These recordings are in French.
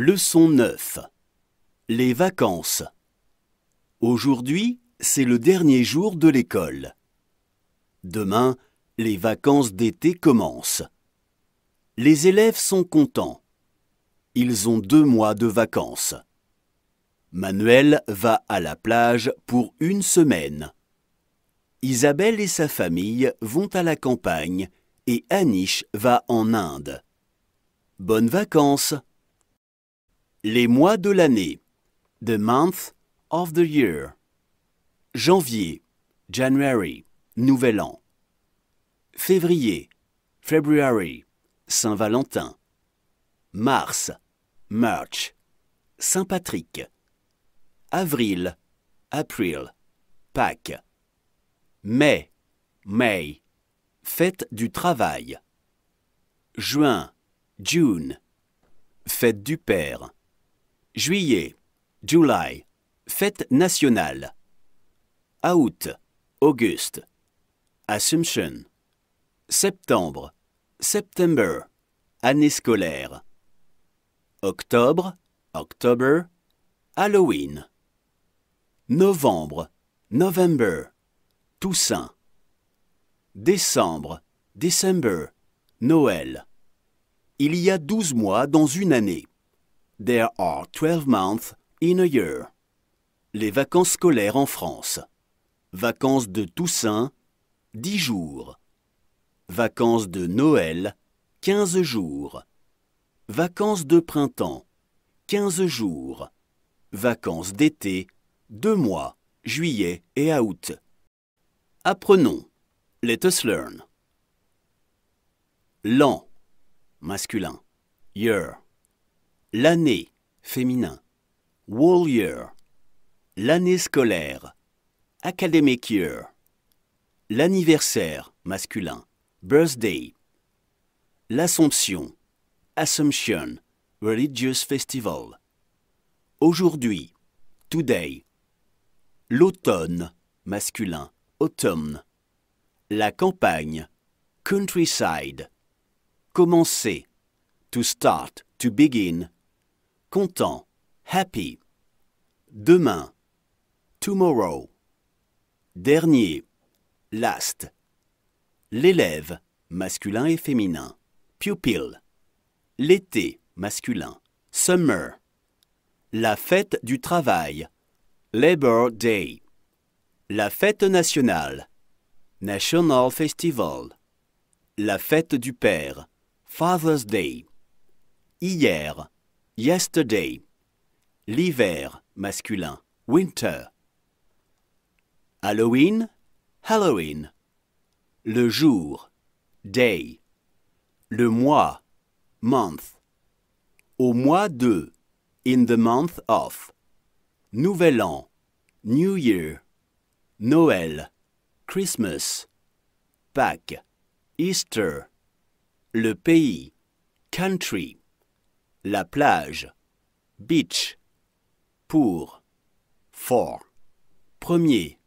Leçon 9. Les vacances. Aujourd'hui, c'est le dernier jour de l'école. Demain, les vacances d'été commencent. Les élèves sont contents. Ils ont deux mois de vacances. Manuel va à la plage pour une semaine. Isabelle et sa famille vont à la campagne et Anish va en Inde. Bonnes vacances les mois de l'année. The month of the year. Janvier. January. Nouvel an. Février. February. Saint-Valentin. Mars. March. Saint-Patrick. Avril. April. Pâques. Mai. May. Fête du travail. Juin. June. Fête du père. Juillet, July, fête nationale. Août, Auguste, Assumption. Septembre, September, année scolaire. Octobre, October, Halloween. Novembre, November, Toussaint. Décembre, December, Noël. Il y a douze mois dans une année. There are 12 months in a year. Les vacances scolaires en France. Vacances de Toussaint, 10 jours. Vacances de Noël, 15 jours. Vacances de printemps, 15 jours. Vacances d'été, 2 mois, juillet et août. Apprenons. Let us learn. L'an, masculin. Year. L'année, féminin. Wall year. L'année scolaire. Academic year. L'anniversaire, masculin. Birthday. L'Assomption. Assumption. Religious Festival. Aujourd'hui. Today. L'automne, masculin. Autumn. La campagne. Countryside. Commencer. To start, to begin, content, happy. Demain, tomorrow. Dernier, last. L'élève, masculin et féminin. Pupil. L'été, masculin. Summer. La fête du travail. Labor Day. La fête nationale. National Festival. La fête du père. Father's Day. Hier. Yesterday. L'hiver masculin. Winter. Halloween. Halloween. Le jour. Day. Le mois. Month. Au mois de. In the month of. Nouvel an. New Year. Noël. Christmas. Pâques. Easter. Le pays. Country la plage, beach, pour, for, premier,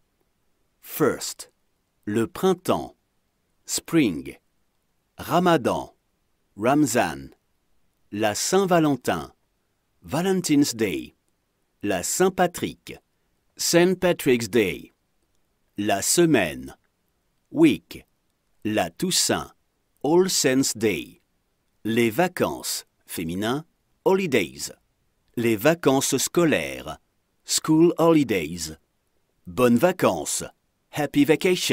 first, le printemps, spring, ramadan, ramzan, la Saint-Valentin, Valentine's Day, la Saint-Patrick, Saint Patrick's Day, la semaine, week, la Toussaint, All Saints Day, les vacances, féminin, holidays. Les vacances scolaires, school holidays. Bonnes vacances, happy vacation.